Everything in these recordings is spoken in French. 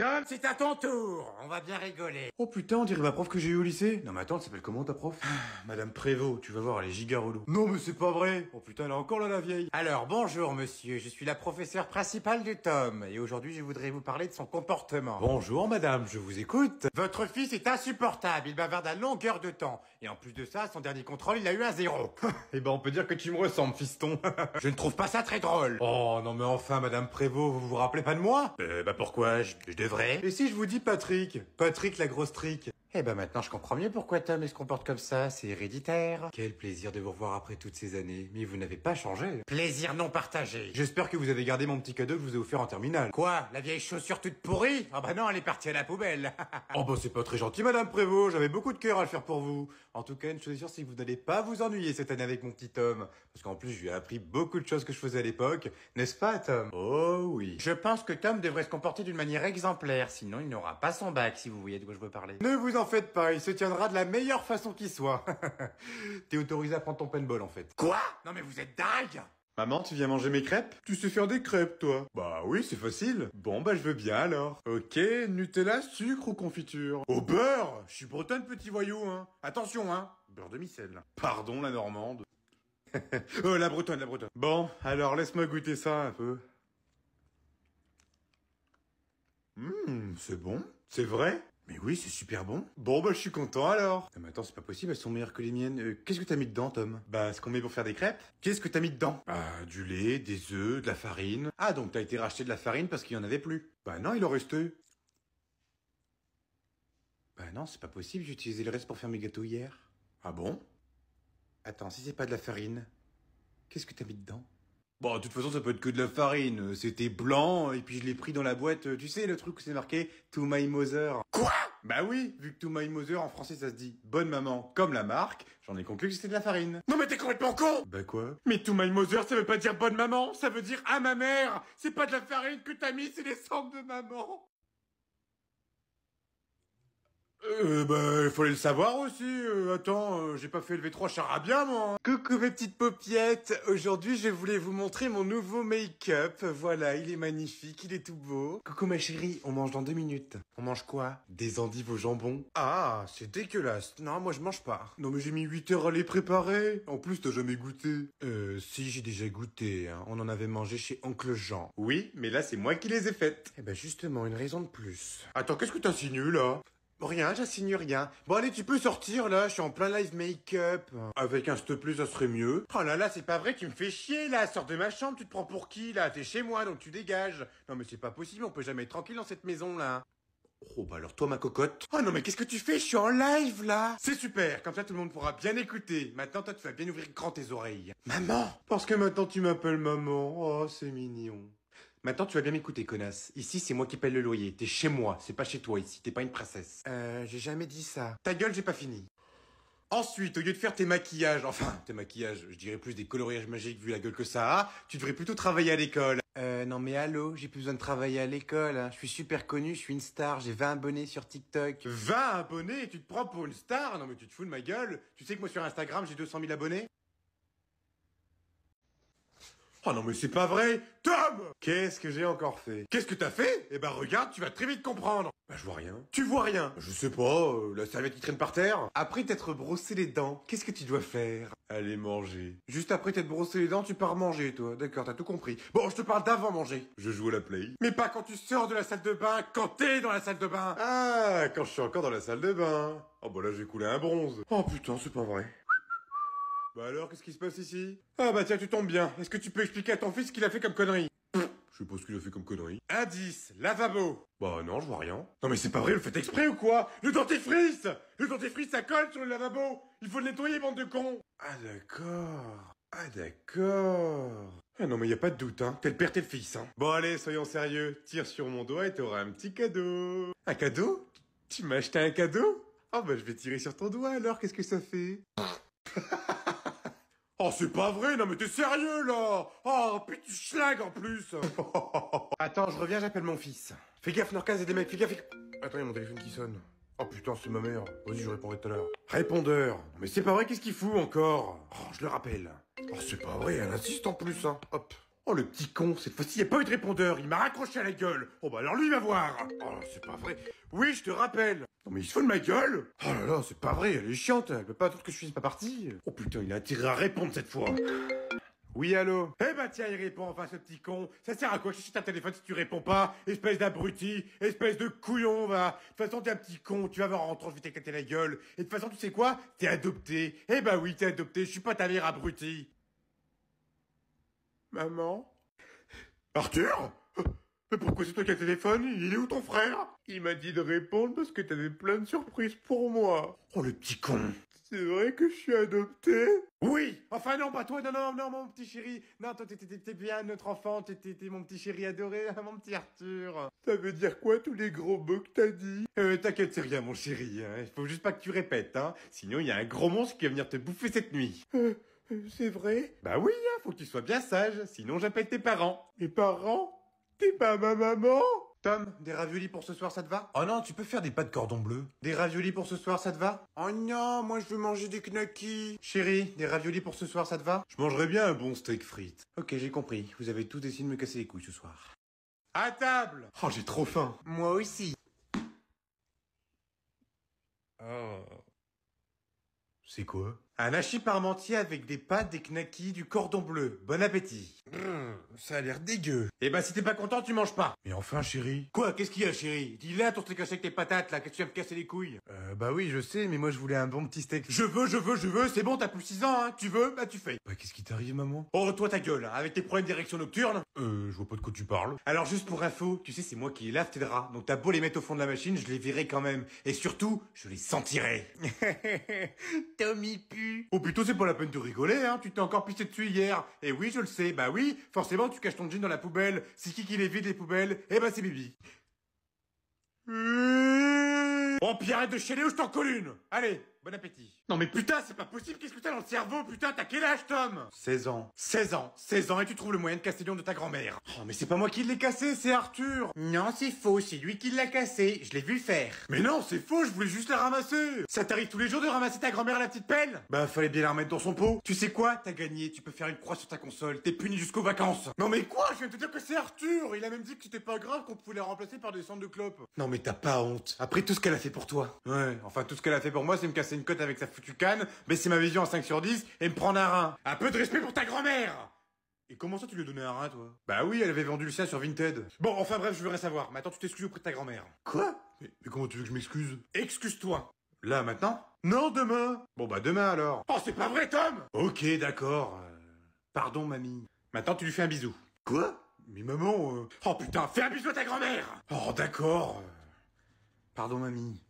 Tom, c'est à ton tour. On va bien rigoler. Oh putain, on dirait ma prof que j'ai eu au lycée. Non mais attends, elle s'appelle comment ta prof ah, Madame Prévost, tu vas voir, elle est giga relou. Non mais c'est pas vrai. Oh putain, elle est encore là la vieille. Alors bonjour monsieur, je suis la professeure principale du Tom et aujourd'hui je voudrais vous parler de son comportement. Bonjour madame, je vous écoute. Votre fils est insupportable, il bavarde à longueur de temps et en plus de ça, son dernier contrôle, il a eu un zéro. eh ben on peut dire que tu me ressembles, fiston. je ne trouve pas ça très drôle. Oh non mais enfin madame Prévost, vous vous rappelez pas de moi euh, bah pourquoi vrai. Et si je vous dis Patrick Patrick la grosse trique. Eh ben maintenant je comprends mieux pourquoi Tom il se comporte comme ça, c'est héréditaire. Quel plaisir de vous revoir après toutes ces années, mais vous n'avez pas changé. Plaisir non partagé. J'espère que vous avez gardé mon petit cadeau que je vous ai offert en terminale. Quoi La vieille chaussure toute pourrie Ah bah non, elle est partie à la poubelle. oh bah c'est pas très gentil madame Prévost, j'avais beaucoup de cœur à le faire pour vous. En tout cas, une chose est sûre, que vous n'allez pas vous ennuyer cette année avec mon petit Tom. Parce qu'en plus, je lui ai appris beaucoup de choses que je faisais à l'époque. N'est-ce pas Tom Oh oui. Je pense que Tom devrait se comporter d'une manière exemplaire, sinon il n'aura pas son bac si vous voyez de quoi je veux parler. Ne vous en fait, pas, il se tiendra de la meilleure façon qu'il soit. T'es autorisé à prendre ton bol, en fait. Quoi Non mais vous êtes dingue Maman, tu viens manger mes crêpes Tu sais faire des crêpes, toi Bah oui, c'est facile. Bon, bah je veux bien alors. Ok, Nutella, sucre ou confiture Au beurre Je suis bretonne, petit voyou, hein. Attention, hein. Beurre de micelle. Pardon, la normande. oh, la bretonne, la bretonne. Bon, alors laisse-moi goûter ça un peu. Hum, c'est bon C'est vrai mais oui, c'est super bon. Bon, bah, je suis content alors. mais attends, c'est pas possible, elles sont meilleures que les miennes. Euh, qu'est-ce que t'as mis dedans, Tom Bah, ce qu'on met pour faire des crêpes. Qu'est-ce que t'as mis dedans Bah, du lait, des œufs, de la farine. Ah, donc t'as été racheter de la farine parce qu'il y en avait plus. Bah, non, il en reste. Bah, non, c'est pas possible, j'ai utilisé le reste pour faire mes gâteaux hier. Ah bon Attends, si c'est pas de la farine, qu'est-ce que t'as mis dedans Bon, de toute façon, ça peut être que de la farine. C'était blanc, et puis je l'ai pris dans la boîte. Tu sais, le truc où c'est marqué To My Mother. Quoi Bah oui, vu que To My Mother en français ça se dit Bonne Maman comme la marque, j'en ai conclu que c'était de la farine. Non mais t'es complètement con Bah quoi Mais To My Mother ça veut pas dire Bonne Maman, ça veut dire à ma mère C'est pas de la farine que t'as mis, c'est les cendres de maman Euh, bah, il fallait le savoir aussi. Euh, attends, euh, j'ai pas fait le trois 3 charabia, moi. Hein. Coucou mes petites paupiettes, Aujourd'hui, je voulais vous montrer mon nouveau make-up. Voilà, il est magnifique, il est tout beau. Coucou ma chérie, on mange dans deux minutes. On mange quoi Des endives au jambon. Ah, c'est dégueulasse. Non, moi je mange pas. Non, mais j'ai mis 8 heures à les préparer. En plus, t'as jamais goûté. Euh, si, j'ai déjà goûté. Hein. On en avait mangé chez Oncle Jean. Oui, mais là, c'est moi qui les ai faites. Eh ben justement, une raison de plus. Attends, qu'est-ce que t'insinues là Rien, j'assigne rien. Bon allez, tu peux sortir là, je suis en plein live make-up. Avec un s'il te ça serait mieux. Oh là là, c'est pas vrai, tu me fais chier là, sors de ma chambre, tu te prends pour qui là T'es chez moi, donc tu dégages. Non mais c'est pas possible, on peut jamais être tranquille dans cette maison là. Oh bah alors toi ma cocotte. Oh non mais qu'est-ce que tu fais Je suis en live là. C'est super, comme ça tout le monde pourra bien écouter. Maintenant toi tu vas bien ouvrir grand tes oreilles. Maman Parce que maintenant tu m'appelles maman. Oh c'est mignon. Maintenant, tu vas bien m'écouter, connasse. Ici, c'est moi qui paye le loyer. T'es chez moi, c'est pas chez toi ici. T'es pas une princesse. Euh, j'ai jamais dit ça. Ta gueule, j'ai pas fini. Ensuite, au lieu de faire tes maquillages, enfin, tes maquillages, je dirais plus des coloriages magiques vu la gueule que ça a, tu devrais plutôt travailler à l'école. Euh, non mais allô, j'ai plus besoin de travailler à l'école, hein. je suis super connu, je suis une star, j'ai 20 abonnés sur TikTok. 20 abonnés Tu te prends pour une star Non mais tu te fous de ma gueule Tu sais que moi sur Instagram, j'ai 200 000 abonnés Oh non mais c'est pas vrai Tom Qu'est-ce que j'ai encore fait Qu'est-ce que t'as fait Eh ben regarde, tu vas très vite comprendre Bah je vois rien. Tu vois rien Je sais pas, euh, la serviette qui traîne par terre Après t'être brossé les dents, qu'est-ce que tu dois faire Aller manger. Juste après t'être brossé les dents, tu pars manger toi. D'accord, t'as tout compris. Bon, je te parle d'avant manger. Je joue à la play. Mais pas quand tu sors de la salle de bain, quand t'es dans la salle de bain Ah, quand je suis encore dans la salle de bain Oh bah là j'ai coulé un bronze. Oh putain, c'est pas vrai. Bah alors, qu'est-ce qui se passe ici Ah bah tiens, tu tombes bien. Est-ce que tu peux expliquer à ton fils ce qu'il a fait comme connerie Je sais pas ce qu'il a fait comme connerie. Indice, lavabo Bah non, je vois rien. Non mais c'est pas vrai, le fait exprès ou quoi Le dentifrice Le dentifrice, ça colle sur le lavabo Il faut le nettoyer, bande de con. Ah d'accord... Ah d'accord... Ah non mais y a pas de doute, hein. T'es le père, t'es le fils, hein. Bon allez, soyons sérieux. Tire sur mon doigt et t'auras un petit cadeau. Un cadeau Tu m'as acheté un cadeau Ah bah je vais tirer sur ton doigt alors, qu'est-ce que ça fait Oh, c'est pas vrai, non mais t'es sérieux là Oh, ah, putain, tu schlag en plus Attends, je reviens, j'appelle mon fils. Fais gaffe, Norcas et des mecs, fais gaffe, fais... Attends, il y a mon téléphone qui sonne. Oh putain, c'est ma mère. Vas-y, je répondrai tout à l'heure. Répondeur Mais c'est pas vrai, qu'est-ce qu'il fout encore Oh, je le rappelle. Oh, c'est pas vrai, un insiste en plus, hein. Hop. Oh le petit con, cette fois-ci il a pas eu de répondeur, il m'a raccroché à la gueule. Oh bah alors lui va voir. Oh c'est pas vrai. Oui je te rappelle. Non mais il se fout de ma gueule Oh là là, c'est pas vrai, elle est chiante, elle peut pas attendre que je suis pas parti Oh putain, il a intérêt à répondre cette fois Oui, allô Eh bah tiens, il répond enfin ce petit con Ça sert à quoi chercher ta téléphone si tu réponds pas Espèce d'abruti, espèce de couillon, va De toute façon, t'es un petit con, tu vas voir en rentrant, je vais t'éclater la gueule Et de toute façon, tu sais quoi T'es adopté Eh bah oui, t'es adopté, je suis pas ta mère abruti Maman Arthur mais pourquoi c'est toi qui as le téléphone Il est où ton frère Il m'a dit de répondre parce que t'avais plein de surprises pour moi. Oh le petit con C'est vrai que je suis adopté Oui Enfin non, pas toi, non, non, non, mon petit chéri Non, toi, t'es bien notre enfant, t'es mon petit chéri adoré, mon petit Arthur Ça veut dire quoi tous les gros mots que t'as dit Euh, t'inquiète, c'est rien, mon chéri, hein. il hein. faut juste pas que tu répètes, hein Sinon, il y a un gros monstre qui va venir te bouffer cette nuit euh, euh, C'est vrai Bah oui, il hein, faut que tu sois bien sage, sinon j'appelle tes parents. Mes parents T'es pas ma maman Tom, des raviolis pour ce soir, ça te va Oh non, tu peux faire des pâtes de cordon bleu. Des raviolis pour ce soir, ça te va Oh non, moi je veux manger des knackis. Chérie, des raviolis pour ce soir, ça te va Je mangerais bien un bon steak frites. Ok, j'ai compris. Vous avez tous décidé de me casser les couilles ce soir. À table Oh, j'ai trop faim. Moi aussi. Oh. C'est quoi un hachis parmentier avec des pâtes, des knackis, du cordon bleu. Bon appétit. ça a l'air dégueu. Eh ben, si t'es pas content, tu manges pas. Mais enfin, chérie. Quoi Qu'est-ce qu'il y a, chérie Dis-là toutes ton steak avec tes patates, là, que tu viens me casser les couilles. Euh, bah oui, je sais, mais moi, je voulais un bon petit steak. Je veux, je veux, je veux, c'est bon, t'as plus 6 ans, hein. Tu veux, bah tu fais. Bah, qu'est-ce qui t'arrive, maman Oh, toi, ta gueule, hein, avec tes problèmes d'érection nocturne. Euh, je vois pas de quoi tu parles. Alors, juste pour info, tu sais, c'est moi qui lave tes draps, donc t'as beau les mettre au fond de la machine, je les verrai quand même. Et surtout, je les sentirai. Tommy pu. Ou plutôt c'est pas la peine de rigoler, hein, tu t'es encore pissé dessus hier Et eh oui, je le sais, bah oui, forcément tu caches ton jean dans la poubelle, c'est qui qui les vide les poubelles Eh bah c'est Bibi Oh, Pierre, arrête de chialer ou je t'en colle une Allez Bon appétit. Non mais putain, c'est pas possible, qu'est-ce que t'as dans le cerveau, putain, t'as quel âge, Tom 16 ans. 16 ans, 16 ans, et tu trouves le moyen de casser de ta grand-mère. Oh, mais c'est pas moi qui l'ai cassé, c'est Arthur Non, c'est faux, c'est lui qui l'a cassé, je l'ai vu faire. Mais non, c'est faux, je voulais juste la ramasser Ça t'arrive tous les jours de ramasser ta grand-mère à la petite pelle Bah, fallait bien la remettre dans son pot. Tu sais quoi T'as gagné, tu peux faire une croix sur ta console, t'es puni jusqu'aux vacances. Non mais quoi Je viens de te dire que c'est Arthur Il a même dit que c'était pas grave qu'on pouvait la remplacer par des cendres de clopes. Non mais t'as pas honte, après tout ce qu'elle a fait pour toi. Ouais, enfin tout ce qu'elle a fait pour moi, c'est me casser une cote avec sa foutue canne, baisser ma vision à 5 sur 10 et me prendre un rein. Un peu de respect pour ta grand-mère et comment ça tu lui as un rein, toi Bah oui, elle avait vendu le sien sur Vinted. Bon, enfin bref, je voudrais savoir. Maintenant, tu t'excuses auprès de ta grand-mère. Quoi mais, comment tu veux que je m'excuse Excuse-toi Là, maintenant Non, demain Bon bah demain alors Oh, c'est pas vrai, Tom Ok, d'accord. Euh, pardon, mamie. Maintenant, tu lui fais un bisou. Quoi Mais maman... Euh, oh putain, fais un bisou à ta grand-mère Oh, d'accord. Euh, pardon, mamie.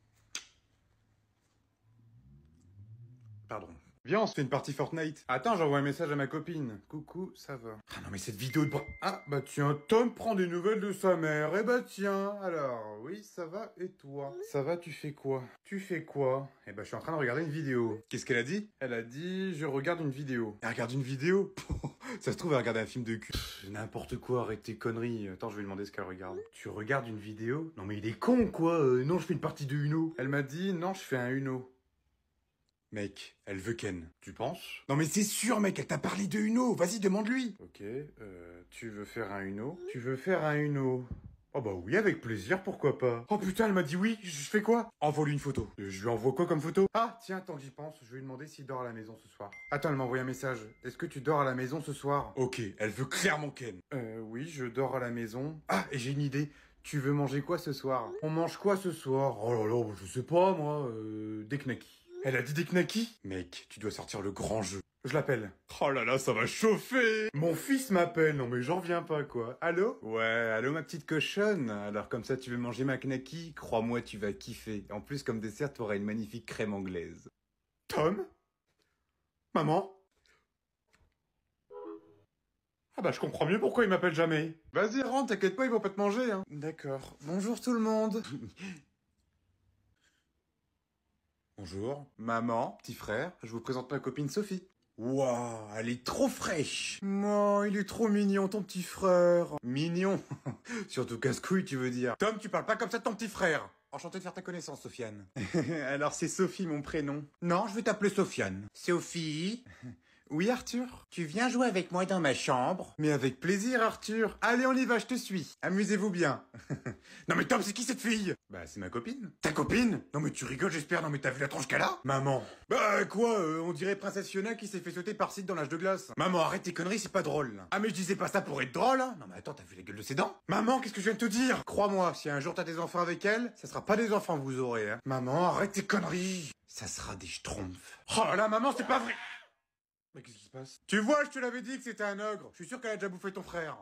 Pardon. Viens, on se fait une partie Fortnite. Attends, j'envoie un message à ma copine. Coucou, ça va. Ah non, mais cette vidéo de... Ah, bah tiens, Tom prend des nouvelles de sa mère. Eh bah tiens, alors, oui, ça va, et toi Ça va, tu fais quoi Tu fais quoi Eh bah, je suis en train de regarder une vidéo. Qu'est-ce qu'elle a dit Elle a dit, je regarde une vidéo. Elle regarde une vidéo Ça se trouve, elle regarde un film de cul. N'importe quoi, arrête tes conneries. Attends, je vais lui demander ce qu'elle regarde. Tu regardes une vidéo Non mais il est con, quoi euh, Non, je fais une partie de Uno. Elle m'a dit, non, je fais un Uno. Mec, elle veut Ken. Tu penses Non mais c'est sûr mec, elle t'a parlé de Uno, vas-y demande-lui Ok, euh, tu veux faire un Uno Tu veux faire un Uno Oh bah oui, avec plaisir, pourquoi pas. Oh putain, elle m'a dit oui, je fais quoi Envoie-lui une photo. Euh, je lui envoie quoi comme photo Ah, tiens, tant que j'y pense, je vais lui demander s'il dort à la maison ce soir. Attends, elle m'a envoyé un message. Est-ce que tu dors à la maison ce soir Ok, elle veut clairement Ken. Euh, oui, je dors à la maison. Ah, et j'ai une idée. Tu veux manger quoi ce soir On mange quoi ce soir Oh là là, je sais pas moi, euh, des elle a dit des knackis Mec, tu dois sortir le grand jeu. Je l'appelle. Oh là là, ça va chauffer Mon fils m'appelle, non mais j'en reviens pas quoi. Allô Ouais, allô ma petite cochonne Alors comme ça tu veux manger ma knacky Crois-moi, tu vas kiffer. En plus, comme dessert, tu auras une magnifique crème anglaise. Tom Maman ah bah je comprends mieux pourquoi il m'appelle jamais. Vas-y rentre, t'inquiète pas, ils vont pas te manger hein. D'accord. Bonjour tout le monde. Bonjour, maman, petit frère, je vous présente ma copine Sophie. Waouh, elle est trop fraîche Oh, il est trop mignon, ton petit frère Mignon Surtout casse-couille, tu veux dire. Tom, tu parles pas comme ça de ton petit frère Enchanté de faire ta connaissance, Sofiane. Alors, c'est Sophie, mon prénom. Non, je vais t'appeler Sofiane. Sophie oui, Arthur Tu viens jouer avec moi dans ma chambre Mais avec plaisir, Arthur Allez, on y va, je te suis Amusez-vous bien Non mais Tom, c'est qui cette fille Bah, c'est ma copine. Ta copine Non mais tu rigoles, j'espère, non mais t'as vu la tronche qu'elle a Maman Bah, quoi euh, On dirait Princesse Fiona qui s'est fait sauter par site dans l'âge de glace. Maman, arrête tes conneries, c'est pas drôle Ah mais je disais pas ça pour être drôle hein. Non mais attends, t'as vu la gueule de ses dents Maman, qu'est-ce que je viens de te dire Crois-moi, si un jour t'as des enfants avec elle, ça sera pas des enfants que vous aurez, hein. Maman, arrête tes conneries Ça sera des schtroumpfs. Oh là, maman, c'est pas vrai mais qu'est-ce qui se passe Tu vois, je te l'avais dit que c'était un ogre Je suis sûr qu'elle a déjà bouffé ton frère